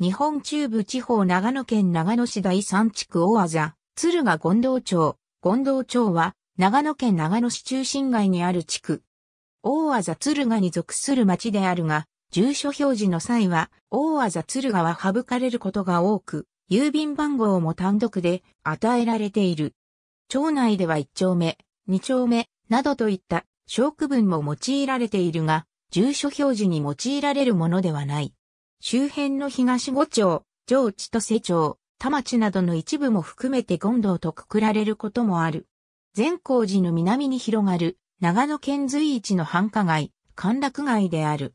日本中部地方長野県長野市第三地区大字、鶴ヶ権道町。権道町は、長野県長野市中心街にある地区。大字鶴ヶに属する町であるが、住所表示の際は、大字鶴ヶは省かれることが多く、郵便番号も単独で与えられている。町内では1丁目、2丁目、などといった小区分も用いられているが、住所表示に用いられるものではない。周辺の東五町、上地と瀬町、田町などの一部も含めて権道とくくられることもある。善光寺の南に広がる、長野県随一の繁華街、歓楽街である。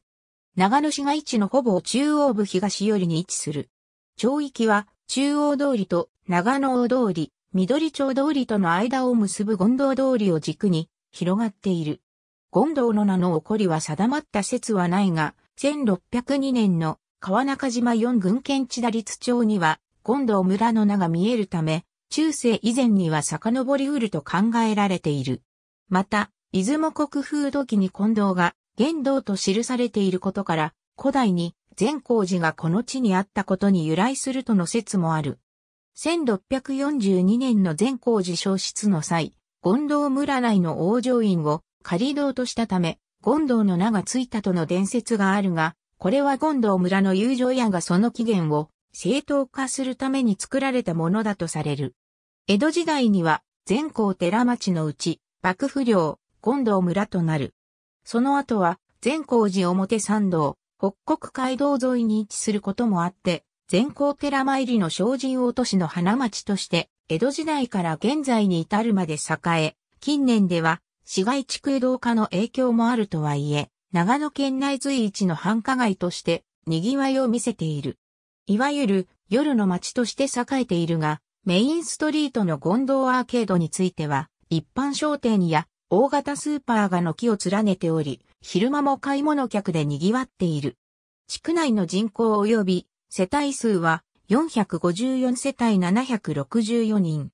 長野市街地のほぼ中央部東寄りに位置する。町域は、中央通りと長野大通り、緑町通りとの間を結ぶ権道通りを軸に広がっている。権道の名の起こりは定まった説はないが、1602年の川中島4軍県地打率町には、権藤村の名が見えるため、中世以前には遡りうると考えられている。また、出雲国風土記に近藤が、玄道と記されていることから、古代に善光寺がこの地にあったことに由来するとの説もある。1642年の善光寺消失の際、権藤村内の王城院を仮道としたため、権藤の名がついたとの伝説があるが、これは権ウ村の友情屋がその起源を正当化するために作られたものだとされる。江戸時代には全校寺町のうち幕府領、権ウ村となる。その後は全校寺表参道、北国街道沿いに位置することもあって、全校寺参りの精進落としの花町として、江戸時代から現在に至るまで栄え、近年では市街地区江戸化の影響もあるとはいえ、長野県内随一の繁華街として賑わいを見せている。いわゆる夜の街として栄えているが、メインストリートのゴンドウアーケードについては、一般商店や大型スーパーが軒を連ねており、昼間も買い物客で賑わっている。地区内の人口及び世帯数は454世帯764人。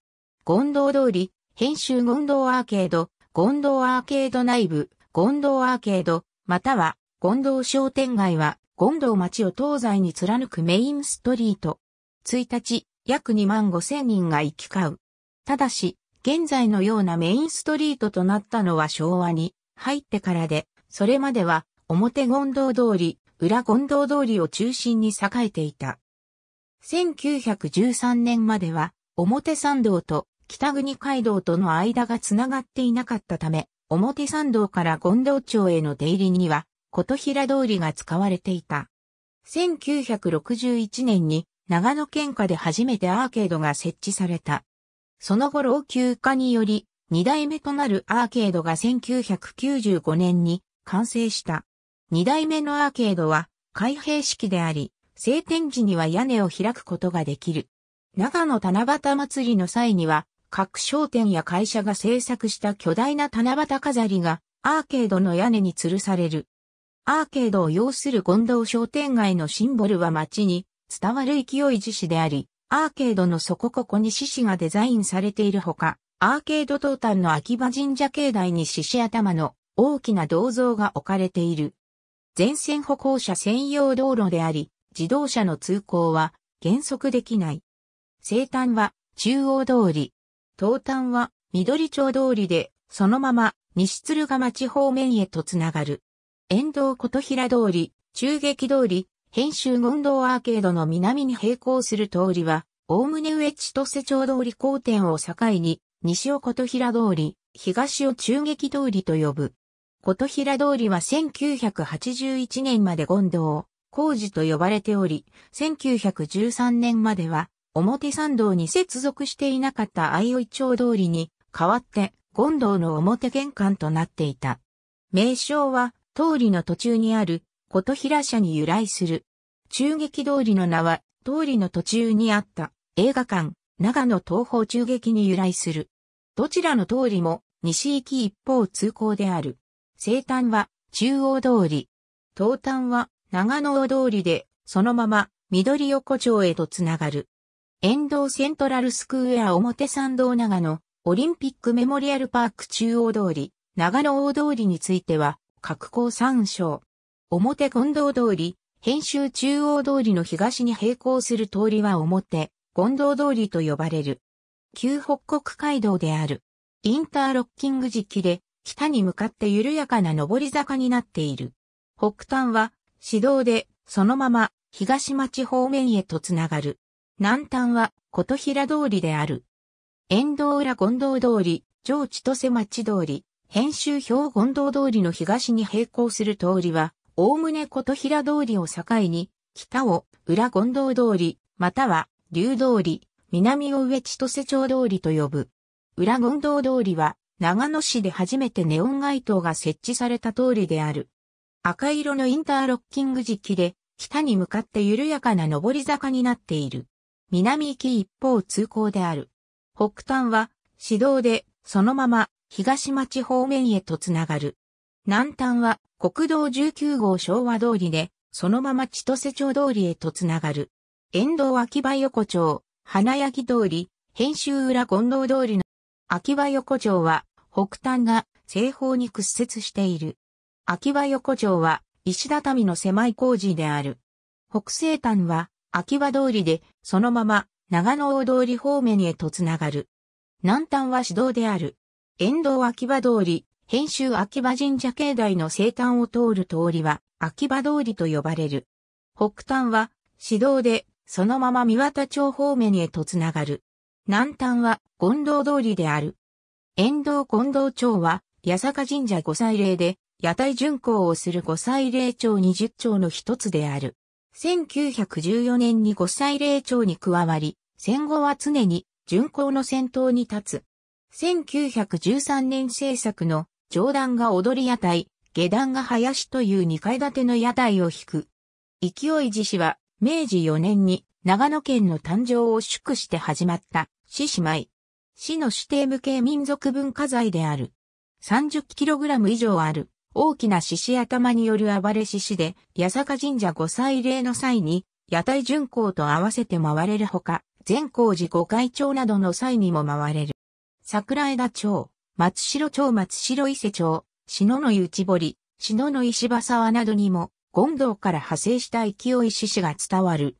ド藤通り、編集ド藤アーケード、ド藤アーケード内部、ド藤アーケード、または、権藤商店街は、権藤町を東西に貫くメインストリート。1日、約2万5千人が行き交う。ただし、現在のようなメインストリートとなったのは昭和に入ってからで、それまでは表権藤通り、裏権藤通りを中心に栄えていた。1913年までは表参道と北国街道との間がつながっていなかったため、表参道から権藤町への出入りには、琴平通りが使われていた。1961年に長野県下で初めてアーケードが設置された。その後老朽化により、二代目となるアーケードが1995年に完成した。二代目のアーケードは開閉式であり、晴天時には屋根を開くことができる。長野七夕祭りの際には各商店や会社が制作した巨大な七夕飾りがアーケードの屋根に吊るされる。アーケードを要する権藤商店街のシンボルは街に伝わる勢い自死であり、アーケードの底ここに獅子がデザインされているほか、アーケード東端の秋葉神社境内に獅子頭の大きな銅像が置かれている。全線歩行者専用道路であり、自動車の通行は原則できない。生誕は中央通り、東端は緑町通りで、そのまま西鶴ヶ町方面へとつながる。沿道琴平通り、中劇通り、編集権堂アーケードの南に並行する通りは、おおむね上千歳町通り交点を境に、西を琴平通り、東を中劇通りと呼ぶ。琴平通りは1981年まで権堂工事と呼ばれており、1913年までは表参道に接続していなかった相生町通りに、代わって権道の表玄関となっていた。名称は通りの途中にある琴平社に由来する。中劇通りの名は通りの途中にあった映画館、長野東方中劇に由来する。どちらの通りも西行き一方通行である。西端は中央通り。東端は長野大通りで、そのまま緑横丁へとつながる。沿道セントラルスクエア表参道長野、オリンピックメモリアルパーク中央通り、長野大通りについては、各校参照。表権道通り、編集中央通りの東に並行する通りは表、権道通りと呼ばれる。旧北国街道である。インターロッキング時期で、北に向かって緩やかな上り坂になっている。北端は、市道で、そのまま、東町方面へとつながる。南端は琴平通りである。沿道裏権道通り、上千歳町通り、編集表権道通りの東に並行する通りは、おおむね琴平通りを境に、北を裏権道通り、または竜通り、南を上千歳町通りと呼ぶ。裏権道通りは、長野市で初めてネオン街灯が設置された通りである。赤色のインターロッキング時期で、北に向かって緩やかな上り坂になっている。南行き一方通行である。北端は、市道で、そのまま、東町方面へとつながる。南端は、国道19号昭和通りで、そのまま千歳町通りへとつながる。沿道秋葉横丁、花焼通り、編集裏権道通りの秋葉横丁は、北端が西方に屈折している。秋葉横丁は、石畳の狭い工事である。北西端は、秋葉通りで、そのまま、長野大通り方面へとつながる。南端は市道である。沿道秋葉通り、編集秋葉神社境内の生誕を通る通りは、秋葉通りと呼ばれる。北端は、市道で、そのまま三田町方面へとつながる。南端は、権道通りである。沿道権道町は、八坂神社御祭礼で、屋台巡行をする御祭礼町二十町の一つである。1914年に五歳霊長に加わり、戦後は常に巡行の先頭に立つ。1913年制作の上段が踊り屋台、下段が林という2階建ての屋台を引く。勢い寺氏は明治4年に長野県の誕生を祝して始まった獅姉妹。市の指定無形民族文化財である。30kg 以上ある大きな獅子頭による暴れ獅子で、八坂神社御祭礼の際に、屋台巡行と合わせて回れるほか、善光寺御会長などの際にも回れる。桜枝町、松代町松代伊勢町、篠の内堀、篠の石場沢などにも、権道から派生した勢い獅子が伝わる。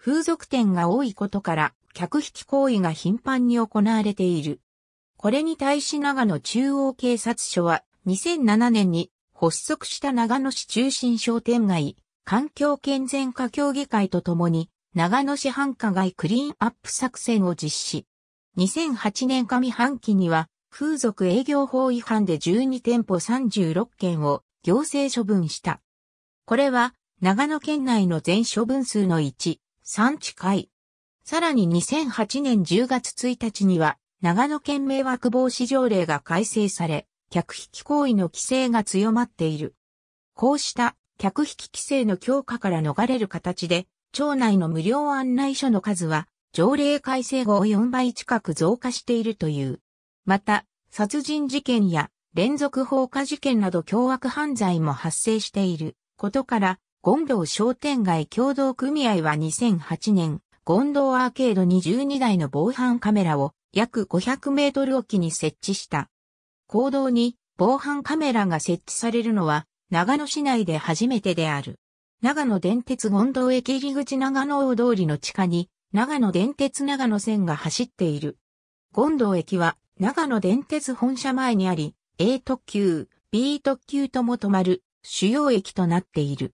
風俗店が多いことから、客引き行為が頻繁に行われている。これに対し長野中央警察署は、2007年に発足した長野市中心商店街、環境健全化協議会とともに、長野市繁華街クリーンアップ作戦を実施。2008年上半期には、風俗営業法違反で12店舗36件を行政処分した。これは、長野県内の全処分数の1、3近い。さらに2008年10月1日には、長野県迷惑防止条例が改正され、客引き行為の規制が強まっている。こうした客引き規制の強化から逃れる形で、町内の無料案内所の数は、条例改正後4倍近く増加しているという。また、殺人事件や連続放火事件など凶悪犯罪も発生していることから、権ウ商店街協同組合は2008年、権ウアーケードに12台の防犯カメラを約500メートルおきに設置した。行動に防犯カメラが設置されるのは長野市内で初めてである。長野電鉄権道駅入り口長野大通りの地下に長野電鉄長野線が走っている。権道駅は長野電鉄本社前にあり、A 特急、B 特急とも止まる主要駅となっている。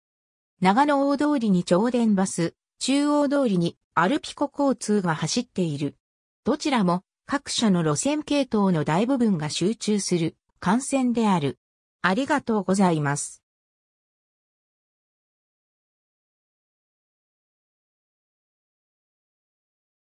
長野大通りに超電バス、中央通りにアルピコ交通が走っている。どちらも各社の路線系統の大部分が集中する、幹線である。ありがとうございます。